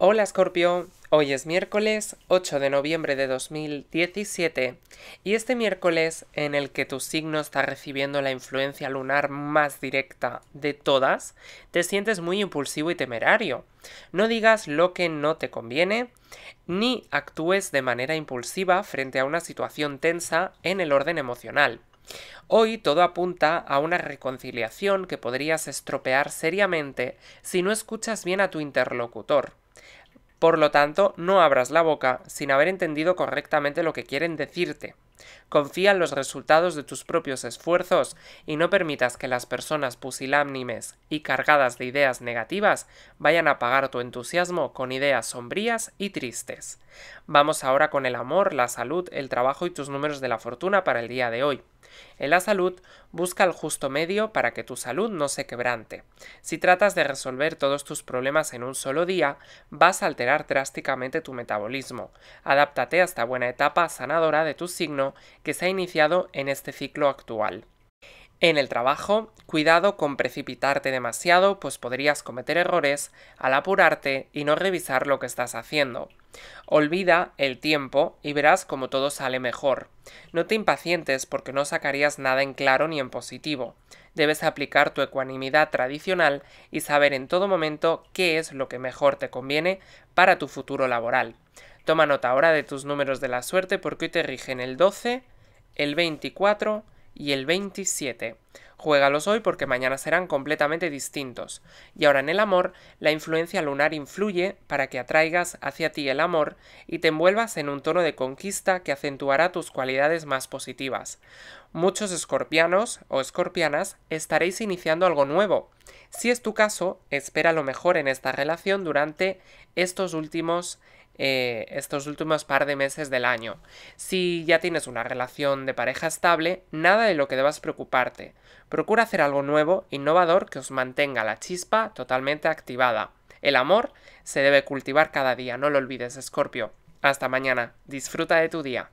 Hola Scorpio, hoy es miércoles 8 de noviembre de 2017 y este miércoles en el que tu signo está recibiendo la influencia lunar más directa de todas, te sientes muy impulsivo y temerario. No digas lo que no te conviene, ni actúes de manera impulsiva frente a una situación tensa en el orden emocional. Hoy todo apunta a una reconciliación que podrías estropear seriamente si no escuchas bien a tu interlocutor. Por lo tanto, no abras la boca sin haber entendido correctamente lo que quieren decirte. Confía en los resultados de tus propios esfuerzos y no permitas que las personas pusilánimes y cargadas de ideas negativas vayan a apagar tu entusiasmo con ideas sombrías y tristes. Vamos ahora con el amor, la salud, el trabajo y tus números de la fortuna para el día de hoy. En la salud, busca el justo medio para que tu salud no se quebrante. Si tratas de resolver todos tus problemas en un solo día, vas a alterar drásticamente tu metabolismo. Adáptate a esta buena etapa sanadora de tu signo que se ha iniciado en este ciclo actual. En el trabajo, cuidado con precipitarte demasiado, pues podrías cometer errores al apurarte y no revisar lo que estás haciendo. Olvida el tiempo y verás cómo todo sale mejor. No te impacientes porque no sacarías nada en claro ni en positivo. Debes aplicar tu ecuanimidad tradicional y saber en todo momento qué es lo que mejor te conviene para tu futuro laboral. Toma nota ahora de tus números de la suerte porque hoy te rigen el 12, el 24, y el 27. Juégalos hoy porque mañana serán completamente distintos. Y ahora en el amor, la influencia lunar influye para que atraigas hacia ti el amor y te envuelvas en un tono de conquista que acentuará tus cualidades más positivas. Muchos escorpianos o escorpianas estaréis iniciando algo nuevo. Si es tu caso, espera lo mejor en esta relación durante estos últimos eh, estos últimos par de meses del año. Si ya tienes una relación de pareja estable, nada de lo que debas preocuparte. Procura hacer algo nuevo, innovador, que os mantenga la chispa totalmente activada. El amor se debe cultivar cada día, no lo olvides, Escorpio. Hasta mañana, disfruta de tu día.